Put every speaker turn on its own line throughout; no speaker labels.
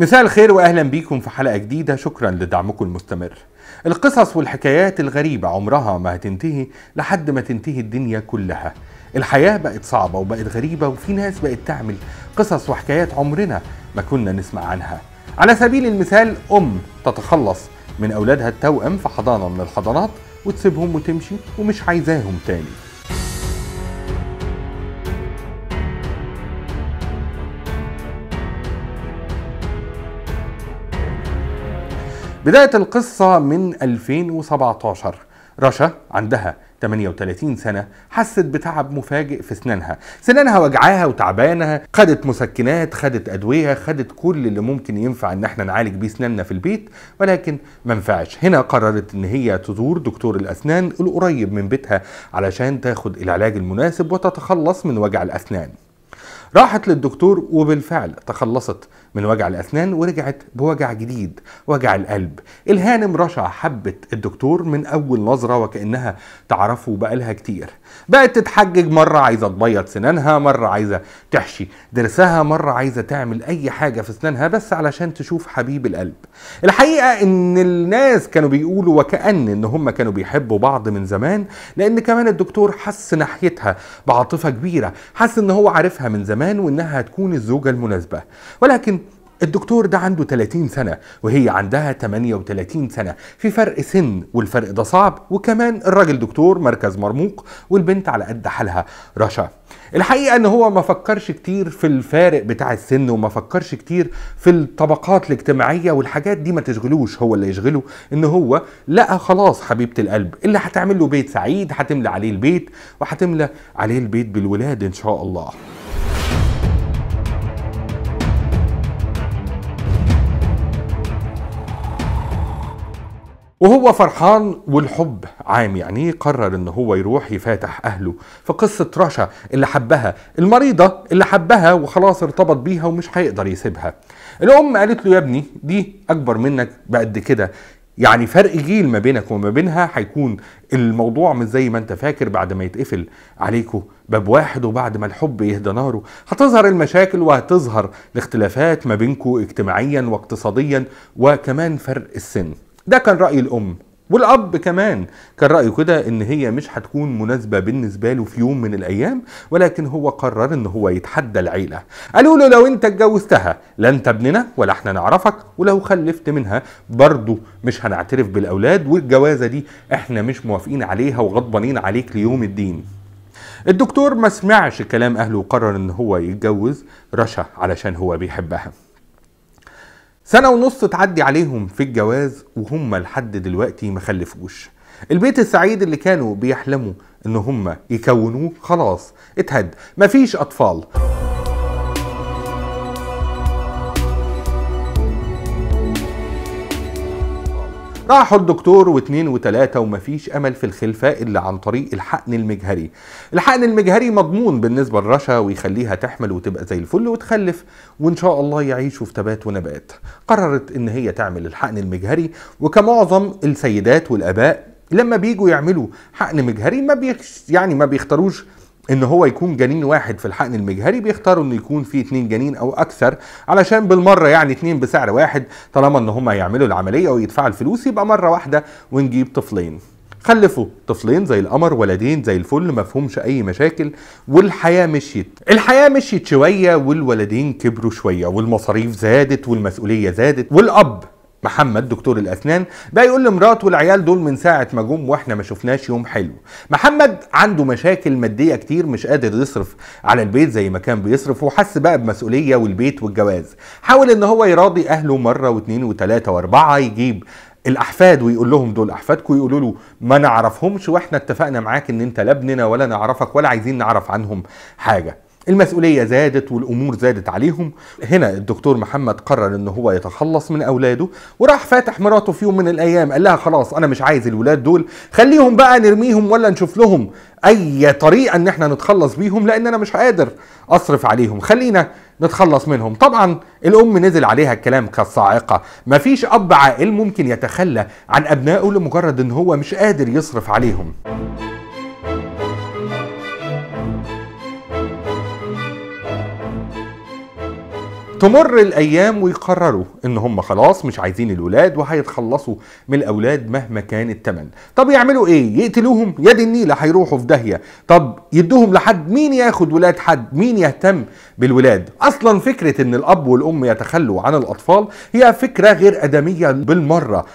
مساء الخير واهلا بيكم في حلقه جديده شكرا لدعمكم المستمر القصص والحكايات الغريبه عمرها ما هتنتهي لحد ما تنتهي الدنيا كلها الحياه بقت صعبه وبقت غريبه وفي ناس بقت تعمل قصص وحكايات عمرنا ما كنا نسمع عنها على سبيل المثال ام تتخلص من اولادها التوأم في حضانه من الحضانات وتسيبهم وتمشي ومش عايزاهم تاني بداية القصة من 2017 رشا عندها 38 سنة حست بتعب مفاجئ في سنانها سنانها وجعاها وتعبانة خدت مسكنات خدت أدوية خدت كل اللي ممكن ينفع إن احنا نعالج بيه سناننا في البيت ولكن ما نفعش هنا قررت إن هي تزور دكتور الأسنان القريب من بيتها علشان تاخد العلاج المناسب وتتخلص من وجع الأسنان راحت للدكتور وبالفعل تخلصت من وجع الأسنان ورجعت بوجع جديد وجع القلب الهانم رشا حبت الدكتور من أول نظرة وكأنها تعرفه بقالها كتير بقت تتحجج مرة عايزة تبيض سنانها مرة عايزة تحشي ضرسها مرة عايزة تعمل أي حاجة في سنانها بس علشان تشوف حبيب القلب الحقيقة إن الناس كانوا بيقولوا وكأن إن هم كانوا بيحبوا بعض من زمان لأن كمان الدكتور حس ناحيتها بعاطفة كبيرة حس إن هو عارفها من زمان زمان وانها هتكون الزوجه المناسبه ولكن الدكتور ده عنده 30 سنة وهي عندها 38 سنة في فرق سن والفرق ده صعب وكمان الراجل دكتور مركز مرموق والبنت على قد حالها رشا الحقيقة ان هو ما فكرش كتير في الفارق بتاع السن وما فكرش كتير في الطبقات الاجتماعية والحاجات دي ما تشغلوش هو اللي يشغله ان هو لقى خلاص حبيبة القلب اللي هتعمل له بيت سعيد هتملى عليه البيت وهتملى عليه البيت بالولاد ان شاء الله وهو فرحان والحب عام يعني قرر ان هو يروح يفاتح اهله في قصه رشا اللي حبها المريضه اللي حبها وخلاص ارتبط بيها ومش هيقدر يسيبها الام قالت له يا ابني دي اكبر منك بقد كده يعني فرق جيل ما بينك وما بينها هيكون الموضوع مش زي ما انت فاكر بعد ما يتقفل عليكوا باب واحد وبعد ما الحب يهدى ناره هتظهر المشاكل وهتظهر الاختلافات ما بينكوا اجتماعيا واقتصاديا وكمان فرق السن ده كان رأي الأم والاب كمان كان رايه كده ان هي مش هتكون مناسبه بالنسبه له في يوم من الايام ولكن هو قرر ان هو يتحدى العيله قالوا له لو انت اتجوزتها لا انت ابننا ولا احنا نعرفك ولو خلفت منها برضه مش هنعترف بالاولاد والجوازه دي احنا مش موافقين عليها وغضبانين عليك ليوم الدين الدكتور ما سمعش كلام اهله وقرر ان هو يتجوز رشا علشان هو بيحبها سنة ونص تعدي عليهم في الجواز وهم لحد دلوقتي ما خلفوش البيت السعيد اللي كانوا بيحلموا ان هم يكونوه خلاص اتهد مفيش اطفال راحوا الدكتور واثنين وثلاثة ومفيش أمل في الخلفة إلا عن طريق الحقن المجهري الحقن المجهري مضمون بالنسبة لرشا ويخليها تحمل وتبقى زي الفل وتخلف وإن شاء الله يعيشوا في تبات ونبات قررت إن هي تعمل الحقن المجهري وكمعظم السيدات والآباء لما بيجوا يعملوا حقن مجهري ما بيخ... يعني ما بيختاروش ان هو يكون جنين واحد في الحقن المجهري بيختاروا انه يكون في اتنين جنين او اكثر علشان بالمره يعني اتنين بسعر واحد طالما ان هم يعملوا العمليه ويدفعوا الفلوس يبقى مره واحده ونجيب طفلين خلفوا طفلين زي القمر ولدين زي الفل ما فيهمش اي مشاكل والحياه مشيت الحياه مشيت شويه والولدين كبروا شويه والمصاريف زادت والمسؤوليه زادت والاب محمد دكتور الاسنان بقى يقول لمراته والعيال دول من ساعه ما جم واحنا ما شفناش يوم حلو محمد عنده مشاكل ماديه كتير مش قادر يصرف على البيت زي ما كان بيصرف وحس بقى بمسؤوليه والبيت والجواز حاول ان هو يراضي اهله مره واثنين وثلاثه واربعه يجيب الاحفاد ويقول لهم دول احفادكم يقولوا له ما نعرفهمش واحنا اتفقنا معاك ان انت لا ابننا ولا نعرفك ولا عايزين نعرف عنهم حاجه المسؤولية زادت والأمور زادت عليهم هنا الدكتور محمد قرر أنه هو يتخلص من أولاده وراح فاتح مراته في يوم من الأيام قال لها خلاص أنا مش عايز الولاد دول خليهم بقى نرميهم ولا نشوف لهم أي طريقة أن احنا نتخلص بيهم لأن أنا مش قادر أصرف عليهم خلينا نتخلص منهم طبعا الام نزل عليها الكلام كالصاعقه مفيش اب عاقل ممكن يتخلى عن ابنائه لمجرد ان هو مش قادر يصرف عليهم تمر الايام ويقرروا ان هم خلاص مش عايزين الولاد وهيتخلصوا من الاولاد مهما كان التمن طب يعملوا ايه يقتلوهم يد النيله هيروحوا في داهيه طب يدوهم لحد مين ياخد ولاد حد مين يهتم بالولاد اصلا فكره ان الاب والام يتخلوا عن الاطفال هي فكره غير ادميه بالمره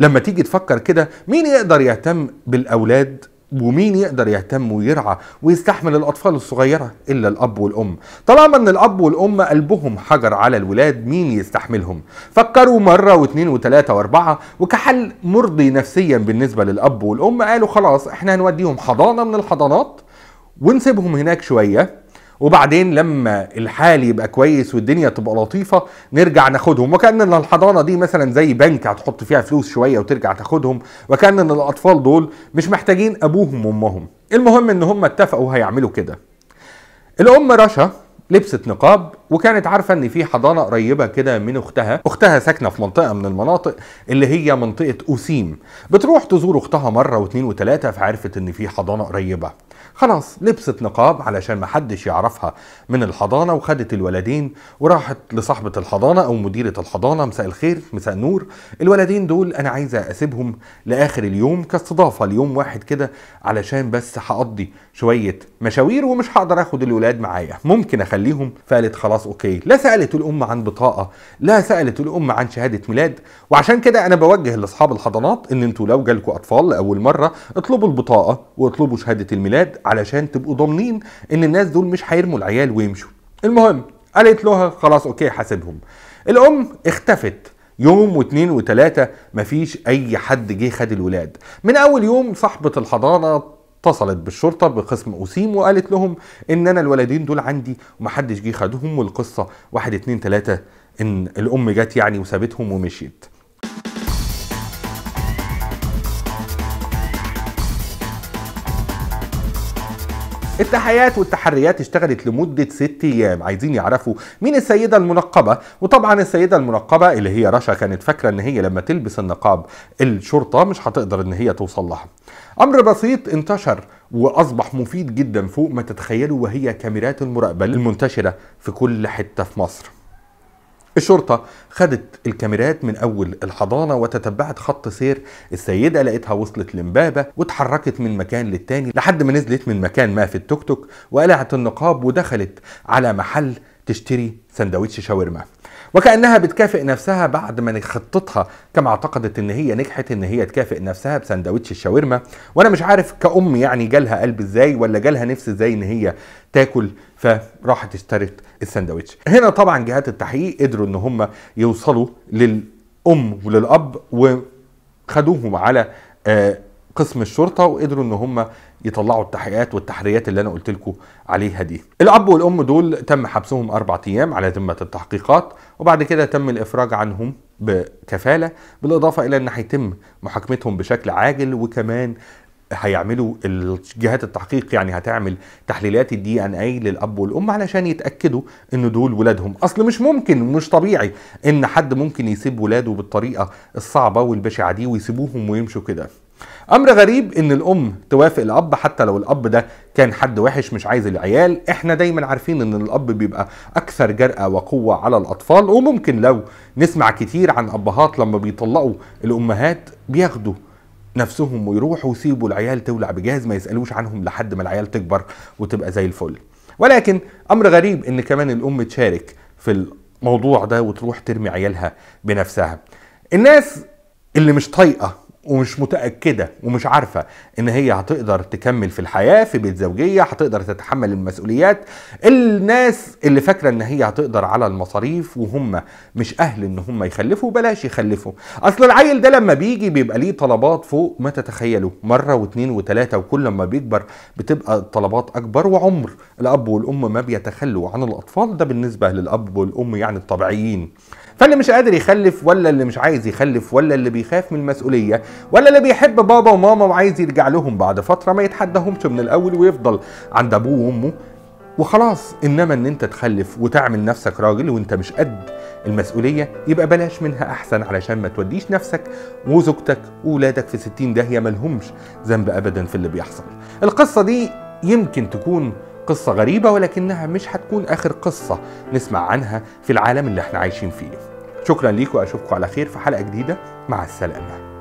لما تيجي تفكر كده مين يقدر يهتم بالاولاد ومين يقدر يهتم ويرعى ويستحمل الاطفال الصغيره الا الاب والام طالما ان الاب والام قلبهم حجر على الولاد مين يستحملهم فكروا مره واثنين وثلاثه واربعه وكحل مرضي نفسيا بالنسبه للاب والام قالوا خلاص احنا هنوديهم حضانه من الحضانات ونسيبهم هناك شويه وبعدين لما الحال يبقى كويس والدنيا تبقى لطيفه نرجع ناخدهم وكان الحضانه دي مثلا زي بنك هتحط فيها فلوس شويه وترجع تاخدهم وكان ان الاطفال دول مش محتاجين ابوهم وامهم المهم ان هم اتفقوا هيعملوا كده الام رشا لبست نقاب وكانت عارفة ان في حضانة قريبة كده من اختها اختها ساكنة في منطقة من المناطق اللي هي منطقة اوسيم بتروح تزور اختها مرة واتنين وتلاتة فعرفت ان في حضانة قريبة خلاص لبست نقاب علشان محدش يعرفها من الحضانة وخدت الولدين وراحت لصاحبة الحضانة أو مديرة الحضانة مساء الخير مساء النور الولدين دول أنا عايزة أسيبهم لآخر اليوم كاستضافة ليوم واحد كده علشان بس هقضي شوية مشاوير ومش هقدر آخد الولاد معايا ممكن أخليهم فقالت خلاص أوكي لا سألت الأم عن بطاقة لا سألت الأم عن شهادة ميلاد وعشان كده أنا بوجه لأصحاب الحضانات إن أنتوا لو جالكوا أطفال لأول مرة اطلبوا البطاقة واطلبوا شهادة الميلاد علشان تبقوا ضامنين ان الناس دول مش هيرموا العيال ويمشوا المهم قالت لها خلاص اوكي حاسبهم الام اختفت يوم واثنين وثلاثة مفيش أي حد جه خد الولاد من أول يوم صاحبة الحضانة اتصلت بالشرطة بقسم أسيم وقالت لهم إن أنا الولدين دول عندي ومحدش جه خدهم والقصة واحد اتنين تلاتة إن الأم جت يعني وسابتهم ومشيت التحيات والتحريات اشتغلت لمدة ست أيام عايزين يعرفوا مين السيدة المنقبة وطبعا السيدة المنقبة اللي هي رشا كانت فاكرة إن هي لما تلبس النقاب الشرطة مش هتقدر إن هي توصل لها أمر بسيط انتشر وأصبح مفيد جدا فوق ما تتخيلوا وهي كاميرات المراقبة المنتشرة في كل حتة في مصر الشرطة خدت الكاميرات من أول الحضانة وتتبعت خط سير السيدة لقيتها وصلت لمبابة واتحركت من مكان للتاني لحد ما نزلت من مكان ما في التوك توك وقلعت النقاب ودخلت على محل تشتري سندوتش شاورما وكأنها بتكافئ نفسها بعد ما خطتها كما اعتقدت ان هي نجحت ان هي تكافئ نفسها بسندوتش الشاورما وانا مش عارف كأم يعني جالها قلب ازاي ولا جالها نفس ازاي ان هي تاكل فراحت اشترت السندوتش هنا طبعا جهات التحقيق قدروا ان هم يوصلوا للأم وللأب وخدوهم على آه، قسم الشرطة وقدروا ان هم يطلعوا التحقيقات والتحريات اللي انا قلت لكم عليها دي الاب والام دول تم حبسهم اربع ايام على ذمه التحقيقات وبعد كده تم الافراج عنهم بكفاله بالاضافه الى ان هيتم محاكمتهم بشكل عاجل وكمان هيعملوا جهات التحقيق يعني هتعمل تحليلات الدي ان اي للاب والام علشان يتاكدوا ان دول ولادهم اصل مش ممكن مش طبيعي ان حد ممكن يسيب ولاده بالطريقه الصعبه والبشعه دي ويسيبوهم ويمشوا كده امر غريب ان الام توافق الاب حتى لو الاب ده كان حد وحش مش عايز العيال احنا دايما عارفين ان الاب بيبقى اكثر جرأة وقوة على الاطفال وممكن لو نسمع كتير عن ابهات لما بيطلقوا الامهات بياخدوا نفسهم ويروحوا ويسيبوا العيال تولع بجهاز ما يسألوش عنهم لحد ما العيال تكبر وتبقى زي الفل ولكن امر غريب ان كمان الام تشارك في الموضوع ده وتروح ترمي عيالها بنفسها الناس اللي مش طايقه ومش متاكده ومش عارفه ان هي هتقدر تكمل في الحياه في بيت زوجيه هتقدر تتحمل المسؤوليات الناس اللي فاكره ان هي هتقدر على المصاريف وهم مش اهل ان هم يخلفوا بلاش يخلفوا اصل العيل ده لما بيجي بيبقى ليه طلبات فوق ما تتخيلوا مره واثنين وثلاثه وكل ما بيكبر بتبقى الطلبات اكبر وعمر الاب والام ما بيتخلوا عن الاطفال ده بالنسبه للاب والام يعني الطبيعيين فاللي مش قادر يخلف ولا اللي مش عايز يخلف ولا اللي بيخاف من المسؤوليه ولا اللي بيحب بابا وماما وعايز يرجع لهم بعد فتره ما يتحدهمش من الاول ويفضل عند ابوه وامه وخلاص انما ان انت تخلف وتعمل نفسك راجل وانت مش قد المسؤولية يبقى بلاش منها احسن علشان ما توديش نفسك وزوجتك وولادك في ستين داهية ملهمش ذنب ابدا في اللي بيحصل القصة دي يمكن تكون قصة غريبة ولكنها مش هتكون اخر قصة نسمع عنها في العالم اللي احنا عايشين فيه شكرا ليكم واشوفكم على خير في حلقه جديده مع السلامه